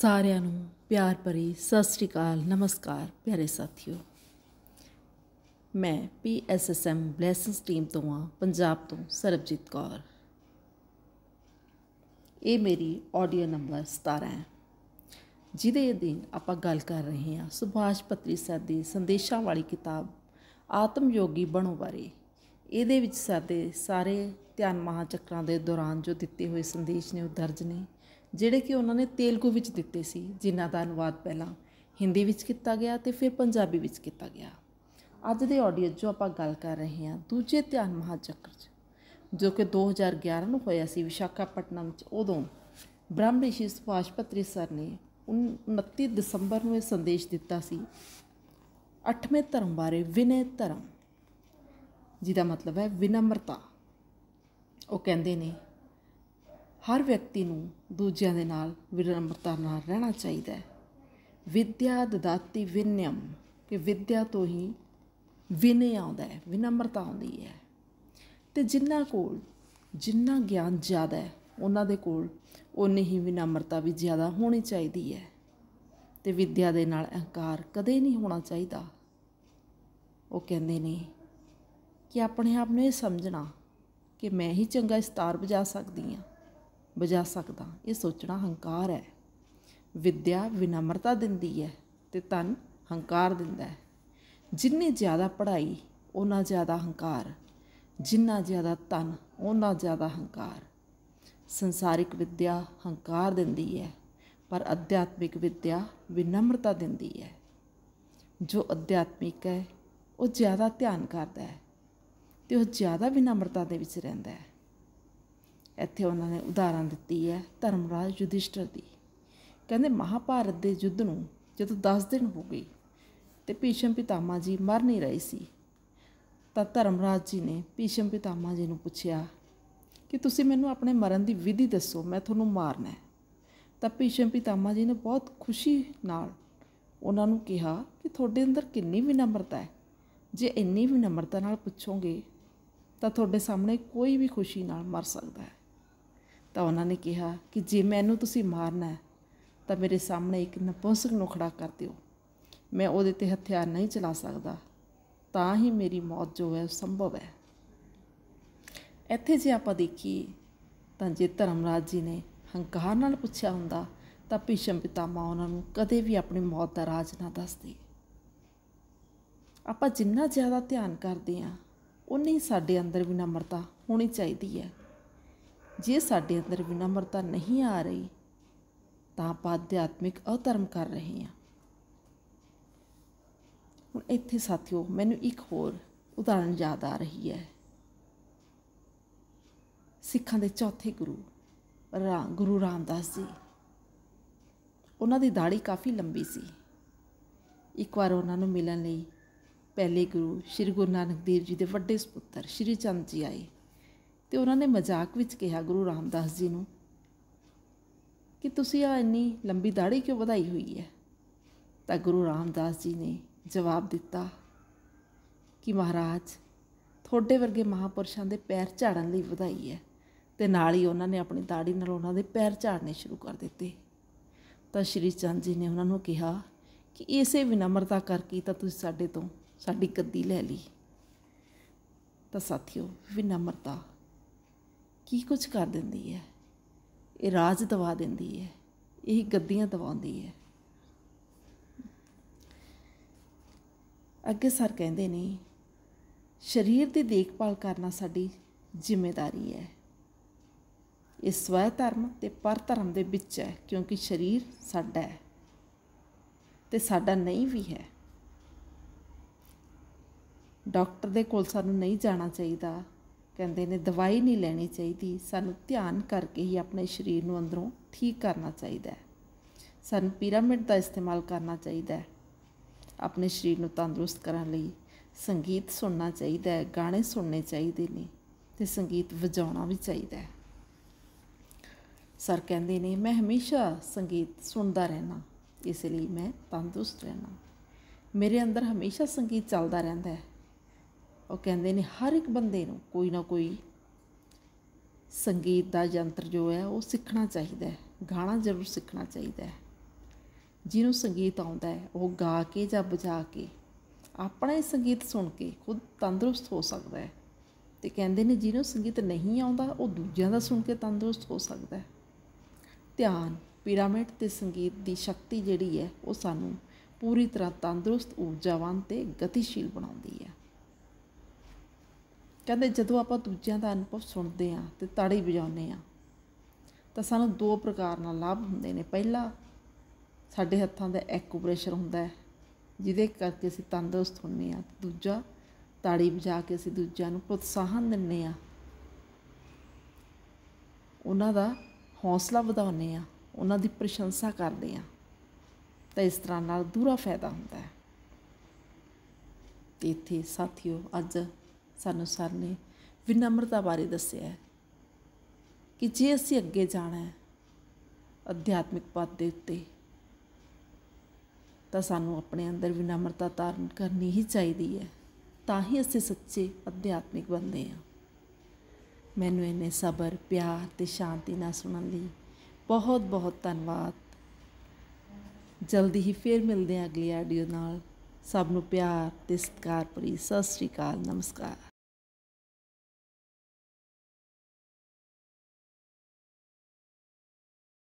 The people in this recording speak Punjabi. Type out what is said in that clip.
ਸਾਰਿਆਂ ਨੂੰ ਪਿਆਰ ਭਰੀ ਸਤਿ ਸ੍ਰੀ ਅਕਾਲ ਨਮਸਕਾਰ ਪਿਆਰੇ ਸਾਥੀਓ ਮੈਂ ਪੀਐਸਐਸਐਮ ਬਲੇਸਿੰਗਸ ਟੀਮ ਤੋਂ ਆ ਪੰਜਾਬ ਤੋਂ ਸਰਬਜੀਤ ਕੌਰ ਇਹ ਮੇਰੀ ਆਡੀਓ ਨੰਬਰ 17 ਹੈ ਜਿਹਦੇ ਦਿਨ ਆਪਾਂ ਗੱਲ ਕਰ ਰਹੇ ਹਾਂ ਸੁਭਾਸ਼ ਪਤਰੀ ਸਾਹਿਬ ਦੀ ਸੰਦੇਸ਼ਾਂ ਵਾਲੀ ਕਿਤਾਬ ਆਤਮ ਯੋਗੀ ਬਣੋ ਬਾਰੇ ਇਹਦੇ ਵਿੱਚ ਸਾਡੇ ਸਾਰੇ ਧਿਆਨ ਚੱਕਰਾਂ ਦੇ ਦੌਰਾਨ ਜੋ ਦਿੱਤੇ ਹੋਏ ਸੰਦੇਸ਼ ਨੇ ਉਹ ਦਰਜ ਨੇ ਜਿਹੜੇ ਕਿ ਉਹਨਾਂ ਨੇ ਤੇਲਗੂ ਵਿੱਚ ਦਿੱਤੇ ਸੀ ਜਿਨ੍ਹਾਂ ਦਾ ਅਨੁਵਾਦ ਪਹਿਲਾਂ ਹਿੰਦੀ ਵਿੱਚ ਕੀਤਾ ਗਿਆ ਤੇ ਫਿਰ ਪੰਜਾਬੀ ਵਿੱਚ ਕੀਤਾ ਗਿਆ ਅੱਜ ਦੇ ਆਡੀਓ ਜੋ ਆਪਾਂ ਗੱਲ ਕਰ ਰਹੇ ਹਾਂ ਦੂਜੇ ਧਿਆਨ ਚ ਜੋ ਕਿ 2011 ਨੂੰ ਹੋਇਆ ਸੀ ਵਿਸ਼ਾਖਾਪਟਨਮ ਵਿੱਚ ਉਦੋਂ ਬ੍ਰਹਮ ਰਿਸ਼ੀ ਸੁਭਾਸ਼ਪਤਰੀ ਸਰ ਨੇ 29 ਦਸੰਬਰ ਨੂੰ ਇਹ ਸੰਦੇਸ਼ ਦਿੱਤਾ ਸੀ ਅੱਠਵੇਂ ਧਰਮ ਬਾਰੇ ਵਿਨੇ ਧਰਮ ਜਿਹਦਾ ਮਤਲਬ ਹੈ ਵਿਨਮਰਤਾ ਉਹ ਕਹਿੰਦੇ ਨੇ ਹਰ ਵਿਅਕਤੀ ਨੂੰ ਦੂਜਿਆਂ ਦੇ ਨਾਲ ਵਿਰਮਰਤਾ ਨਾਲ ਰਹਿਣਾ ਚਾਹੀਦਾ ਹੈ ਵਿਦਿਆ ਦਦਾਤੀ ਵਿਨਯਮ ਕਿ ਵਿਦਿਆ ਤੋਂ ਹੀ ਵਿਨੈ ਆਉਂਦਾ ਹੈ ਵਿਨਮਰਤਾ ਆਉਂਦੀ ਹੈ ਤੇ ਜਿੰਨਾ ਕੋਲ ਜਿੰਨਾ ਗਿਆਨ ਜ਼ਿਆਦਾ ਹੈ ਉਹਨਾਂ ਦੇ ਕੋਲ ਉਨੀ ਹੀ ਵਿਨਮਰਤਾ ਵੀ ਜ਼ਿਆਦਾ ਹੋਣੀ ਚਾਹੀਦੀ ਹੈ ਤੇ ਵਿਦਿਆ ਦੇ ਨਾਲ ਅਹੰਕਾਰ ਕਦੇ ਨਹੀਂ ਹੋਣਾ ਚਾਹੀਦਾ ਉਹ ਕਹਿੰਦੇ ਨੇ ਕਿ ਆਪਣੇ ਆਪ ਨੂੰ ਇਹ ਸਮਝਣਾ ਕਿ ਮੈਂ ਹੀ ਚੰਗਾ ਇਸਤਾਰ ਵਜਾ ਸਕਦੀ ਹਾਂ ਬਜਾ ਸਕਦਾ ਇਹ ਸੋਚਣਾ ਹੰਕਾਰ ਹੈ ਵਿਦਿਆ ਵਿਨਮਰਤਾ ਦਿੰਦੀ ਹੈ ਤੇ ਤਨ ਹੰਕਾਰ ਦਿੰਦਾ ਹੈ ਜਿੰਨੀ ਜ਼ਿਆਦਾ ਪੜ੍ਹਾਈ ਉਹਨਾਂ ਜ਼ਿਆਦਾ ਹੰਕਾਰ ਜਿੰਨਾ ਜ਼ਿਆਦਾ ਤਨ ਉਹਨਾਂ ਜ਼ਿਆਦਾ ਹੰਕਾਰ ਸੰਸਾਰਿਕ ਵਿਦਿਆ ਹੰਕਾਰ ਦਿੰਦੀ ਹੈ ਪਰ ਅਧਿਆਤਮਿਕ ਵਿਦਿਆ ਵਿਨਮਰਤਾ ਦਿੰਦੀ ਹੈ ਜੋ ਅਧਿਆਤਮਿਕ ਹੈ ਉਹ ਜ਼ਿਆਦਾ ਧਿਆਨ ਕਰਦਾ ਹੈ ਤੇ ਉਹ ਜ਼ਿਆਦਾ ਵਿਨਮਰਤਾ ਦੇ ਵਿੱਚ ਰਹਿੰਦਾ ਹੈ ਇੱਥੇ ਉਹਨਾਂ ਨੇ ਉਦਾਹਰਨ ਦਿੱਤੀ ਹੈ ਧਰਮਰਾਜ ਯੁਧਿਸ਼ਟਰ ਦੀ ਕਹਿੰਦੇ ਮਹਾਭਾਰਤ ਦੇ ਯੁੱਧ ਨੂੰ ਜਦੋਂ 10 ਦਿਨ ਹੋ ਗਏ ਤੇ ਭੀਸ਼ਮ ਪਿਤਾਮਾ ਜੀ ਮਰ ਨਹੀਂ ਰਹੇ ਸੀ ਤਾਂ ਧਰਮਰਾਜ ਜੀ ਨੇ ਭੀਸ਼ਮ ਪਿਤਾਮਾ ਜੀ ਨੂੰ ਪੁੱਛਿਆ ਕਿ ਤੁਸੀਂ ਮੈਨੂੰ ਆਪਣੇ ਮਰਨ ਦੀ ਵਿਧੀ ਦੱਸੋ ਮੈਂ ਤੁਹਾਨੂੰ ਮਾਰਨਾ ਹੈ ਤਾਂ ਭੀਸ਼ਮ ਪਿਤਾਮਾ ਜੀ ਨੇ ਬਹੁਤ ਖੁਸ਼ੀ ਨਾਲ ਉਹਨਾਂ ਨੂੰ ਕਿਹਾ ਕਿ ਤੁਹਾਡੇ ਅੰਦਰ ਕਿੰਨੀ ਵਿਨਮਰਤਾ ਹੈ ਜੇ ਇੰਨੀ ਵਿਨਮਰਤਾ ਨਾਲ ਪੁੱਛੋਗੇ ਤਾਂ ਤੁਹਾਡੇ ਸਾਹਮਣੇ ਕੋਈ ਵੀ ਖੁਸ਼ੀ ਨਾਲ ਮਰ ਸਕਦਾ ਹੈ ਤਾਂ ਉਹਨਾਂ ਨੇ ਕਿਹਾ ਕਿ ਜੇ ਮੈਨੂੰ ਤੁਸੀਂ ਮਾਰਨਾ ਹੈ ਤਾਂ ਮੇਰੇ ਸਾਹਮਣੇ ਇੱਕ ਨਪੁੰਸਕ ਨੂੰ ਖੜਾ ਕਰ ਦਿਓ ਮੈਂ ਉਹਦੇ ਤੇ ਹਥਿਆਰ ਨਹੀਂ ਚਲਾ ਸਕਦਾ ਤਾਂ ਹੀ ਮੇਰੀ ਮੌਤ ਜੋ ਹੈ ਸੰਭਵ ਹੈ ਇੱਥੇ ਜੇ ਆਪਾਂ ਦੇਖੀਏ ਤਾਂ ਜੇ ਧਰਮਰਾਜ ਜੀ ਨੇ ਹੰਕਾਰ ਨਾਲ ਪੁੱਛਿਆ ਹੁੰਦਾ ਤਾਂ ਭੀਸ਼ਮ ਪਿਤਾਮਾ ਉਹਨਾਂ ਨੂੰ ਕਦੇ ਵੀ ਆਪਣੀ ਮੌਤ ਦਾ ਰਾਜ ਨਾ ਦੱਸਦੇ ਆਪਾਂ ਜਿੰਨਾ ਜ਼ਿਆਦਾ ਧਿਆਨ ਕਰਦੇ ਆਂ ਉਨੀ ਸਾਡੇ ਅੰਦਰ ਵੀ ਨਮਰਤਾ ਹੋਣੀ ਚਾਹੀਦੀ ਹੈ ਜੇ ਸਾਡੇ ਅੰਦਰ ਵਿਨਮਰਤਾ ਨਹੀਂ ਆ ਰਹੀ ਤਾਂ ਆਪਾਂ ਅਧਿਆਤਮਿਕ ਅਧਰਮ ਕਰ ਰਹੇ ਹਾਂ ਹੁਣ ਇੱਥੇ ਸਾਥੀਓ ਮੈਨੂੰ ਇੱਕ ਹੋਰ ਉਦਾਹਰਣ ਯਾਦ ਆ ਰਹੀ ਹੈ ਸਿੱਖਾਂ ਦੇ ਚੌਥੇ ਗੁਰੂ ਰਾਮ ਗੁਰੂ ਰਾਮਦਾਸ ਜੀ ਉਹਨਾਂ ਦੀ ਦਾੜੀ ਕਾਫੀ ਲੰਬੀ ਸੀ ਇੱਕ ਵਾਰ ਉਹਨਾਂ ਨੂੰ ਮਿਲਣ ਲਈ ਪਹਿਲੇ ਗੁਰੂ ਸ੍ਰੀ ਗੁਰੂ ਨਾਨਕ ਦੇਵ ਜੀ ਦੇ ਵੱਡੇ ਸੁਪੁੱਤਰ ਸ੍ਰੀ ਚੰਦ ਜੀ ਆਏ ਤੇ ਉਹਨਾਂ ਨੇ ਮਜ਼ਾਕ ਵਿੱਚ ਕਿਹਾ ਗੁਰੂ ਰਾਮਦਾਸ ਜੀ ਨੂੰ ਕਿ ਤੁਸੀਂ ਆ ਇੰਨੀ ਲੰਬੀ ਦਾੜੀ ਕਿਉਂ ਵਧਾਈ ਹੋਈ ਹੈ ਤਾਂ ਗੁਰੂ ਰਾਮਦਾਸ ਜੀ ਨੇ ਜਵਾਬ ਦਿੱਤਾ ਕਿ ਮਹਾਰਾਜ ਥੋੜੇ ਵਰਗੇ ਮਹਾਪੁਰਸ਼ਾਂ ਦੇ ਪੈਰ ਝਾੜਨ ਲਈ ਵਧਾਈ ਹੈ ਤੇ ਨਾਲ ਹੀ ਉਹਨਾਂ ਨੇ ਆਪਣੀ ਦਾੜੀ ਨਾਲ ਉਹਨਾਂ ਦੇ ਪੈਰ ਝਾੜਨੇ ਸ਼ੁਰੂ ਕਰ ਦਿੱਤੇ ਤਾਂ ਸ਼੍ਰੀ ਚੰਦ ਜੀ ਨੇ ਉਹਨਾਂ ਨੂੰ ਕਿਹਾ ਕਿ ਇਸੇ ਵਿਨਮਰਤਾ ਕਰਕੇ ਤਾਂ ਤੁਸੀਂ ਸਾਡੇ ਤੋਂ ਸਾਡੀ ਗੱਦੀ ਲੈ ਲਈ ਤਾਂ ਸਾਥੀਓ ਵਿਨਮਰਤਾ ਕੀ ਕੁਝ ਕਰ ਦਿੰਦੀ ਹੈ ਇਹ ਰਾਜ ਦਵਾ ਦਿੰਦੀ ਹੈ ਇਹ ਗੱਦੀਆਂ ਦਵਾਉਂਦੀ ਹੈ ਅੱਗੇ ਸਰ ਕਹਿੰਦੇ ਨੇ ਸਰੀਰ ਦੀ ਦੇਖਭਾਲ ਕਰਨਾ ਸਾਡੀ ਜ਼ਿੰਮੇਵਾਰੀ ਹੈ ਇਹ ਸਵੈ ਧਰਮ ਤੇ ਪਰ ਧਰਮ ਦੇ ਵਿੱਚ ਹੈ ਕਿਉਂਕਿ ਸਰੀਰ ਸਾਡਾ ਹੈ ਤੇ ਸਾਡਾ ਨਹੀਂ ਵੀ ਹੈ ਡਾਕਟਰ ਦੇ ਕੋਲ ਸਾਨੂੰ ਨਹੀਂ ਜਾਣਾ ਚਾਹੀਦਾ ਕਹਿੰਦੇ ਨੇ ਦਵਾਈ ਨਹੀਂ ਲੈਣੀ ਚਾਹੀਦੀ ਸਾਨੂੰ ਧਿਆਨ ਕਰਕੇ ਹੀ ਆਪਣੇ ਸਰੀਰ ਨੂੰ ਅੰਦਰੋਂ ਠੀਕ ਕਰਨਾ ਚਾਹੀਦਾ ਹੈ ਸਾਨੂੰ ਪਿਰਾਮਿਡ ਦਾ ਇਸਤੇਮਾਲ ਕਰਨਾ ਚਾਹੀਦਾ ਹੈ ਆਪਣੇ ਸਰੀਰ ਨੂੰ ਤੰਦਰੁਸਤ ਕਰਨ ਲਈ ਸੰਗੀਤ ਸੁਣਨਾ ਚਾਹੀਦਾ ਹੈ ਗਾਣੇ ਸੁਣਨੇ ਚਾਹੀਦੇ ਨੇ ਤੇ ਸੰਗੀਤ ਵਜਾਉਣਾ ਵੀ ਚਾਹੀਦਾ ਹੈ ਸਰ ਕਹਿੰਦੇ ਨੇ ਮੈਂ ਹਮੇਸ਼ਾ ਸੰਗੀਤ ਸੁਣਦਾ ਰਹਿਣਾ ਇਸ ਲਈ ਮੈਂ ਤੰਦਰੁਸਤ ਰਹਿਣਾ ਮੇਰੇ ਅੰਦਰ ਹਮੇਸ਼ਾ ਸੰਗੀਤ ਚੱਲਦਾ ਰਹਿੰਦਾ ਹੈ ਉਹ ਕਹਿੰਦੇ ਨੇ ਹਰ ਇੱਕ ਬੰਦੇ ਨੂੰ ਕੋਈ ਨਾ ਕੋਈ ਸੰਗੀਤ ਦਾ ਯੰਤਰ ਜੋ ਹੈ ਉਹ ਸਿੱਖਣਾ ਚਾਹੀਦਾ ਹੈ ਗਾਣਾ ਜ਼ਰੂਰ ਸਿੱਖਣਾ ਚਾਹੀਦਾ ਹੈ ਜਿਹਨੂੰ ਸੰਗੀਤ ਆਉਂਦਾ ਹੈ ਉਹ ਗਾ ਕੇ ਜਾਂ ਵਜਾ ਕੇ ਆਪਣਾ ਹੀ ਸੰਗੀਤ ਸੁਣ ਕੇ ਖੁਦ ਤੰਦਰੁਸਤ ਹੋ ਸਕਦਾ ਹੈ ਤੇ ਕਹਿੰਦੇ ਨੇ ਜਿਹਨੂੰ ਸੰਗੀਤ ਨਹੀਂ ਆਉਂਦਾ ਉਹ ਦੂਜਿਆਂ ਦਾ ਸੁਣ ਕੇ ਤੰਦਰੁਸਤ ਹੋ ਸਕਦਾ ਹੈ ਧਿਆਨ ਪਿਰਾਮਿਡ ਤੇ ਸੰਗੀਤ ਦੀ ਸ਼ਕਤੀ ਜਿਹੜੀ ਹੈ ਉਹ ਸਾਨੂੰ ਪੂਰੀ ਤਰ੍ਹਾਂ ਤੰਦਰੁਸਤ ਊਰਜਾਵਾਨ ਤੇ ਗਤੀਸ਼ੀਲ ਬਣਾਉਂਦੀ ਹੈ ਕਹਿੰਦੇ ਜਦੋਂ ਆਪਾਂ ਦੂਜਿਆਂ ਦਾ ਅਨੁਭਵ ਸੁਣਦੇ ਆ ਤੇ ਤਾੜੀ ਵਜਾਉਂਦੇ ਆ ਤਾਂ ਸਾਨੂੰ ਦੋ ਪ੍ਰਕਾਰ ਨਾਲ ਲਾਭ ਹੁੰਦੇ ਨੇ ਪਹਿਲਾ ਸਾਡੇ ਹੱਥਾਂ ਦਾ ਐਕੂਪ੍ਰੈਸ਼ਰ ਹੁੰਦਾ ਹੈ ਜਿਹਦੇ ਕਰਕੇ ਅਸੀਂ ਤੰਦਰੁਸਤ ਹੁੰਨੇ ਆ ਦੂਜਾ ਤਾੜੀ ਵਜਾ ਕੇ ਅਸੀਂ ਦੂਜਿਆਂ ਨੂੰ ਪ੍ਰੋਤਸਾਹਨ ਦਿੰਨੇ ਆ ਉਹਨਾਂ ਦਾ ਹੌਸਲਾ ਵਧਾਉਂਦੇ ਆ ਉਹਨਾਂ ਦੀ ਪ੍ਰਸ਼ੰਸਾ ਕਰਦੇ ਆ ਤਾਂ ਇਸ ਤਰ੍ਹਾਂ ਨਾਲ ਦੂਰਾ ਫਾਇਦਾ ਹੁੰਦਾ ਹੈ ਤੇ ਇੱਥੇ ਸਾਥੀਓ ਅੱਜ ਸਾਨੂੰ ਸਰ ਨੇ ਵਿਨਮਰਤਾ ਬਾਰੇ ਦੱਸਿਆ ਕਿ ਜੇ ਅਸੀਂ ਅੱਗੇ ਜਾਣਾ ਹੈ ਅਧਿਆਤਮਿਕ ਪਥ ਦੇ ਉੱਤੇ ਤਾਂ ਸਾਨੂੰ ਆਪਣੇ ਅੰਦਰ ਵਿਨਮਰਤਾ ਧਾਰਨ ਕਰਨੀ ਹੀ ਚਾਹੀਦੀ ਹੈ ਤਾਂ ਹੀ ਅਸੀਂ ਸੱਚੇ ਅਧਿਆਤਮਿਕ ਬੰਦੇ ਹਾਂ ਮੈਨੂੰ ਇਹਨੇ ਸਬਰ ਪਿਆਰ ਤੇ ਸ਼ਾਂਤੀ ਨਾਲ ਸੁਣਨ ਲਈ ਬਹੁਤ ਬਹੁਤ ਧੰਨਵਾਦ ਜਲਦੀ ਹੀ ਫੇਰ ਮਿਲਦੇ ਹਾਂ ਅਗਲੀ ਆਡੀਓ ਨਾਲ ਸਭ ਨੂੰ ਪਿਆਰ ਤੇ ਸਤਿਕਾਰ ਭਰੀ ਸਤਿ ਸ੍ਰੀ ਅਕਾਲ ਨਮਸਕਾਰ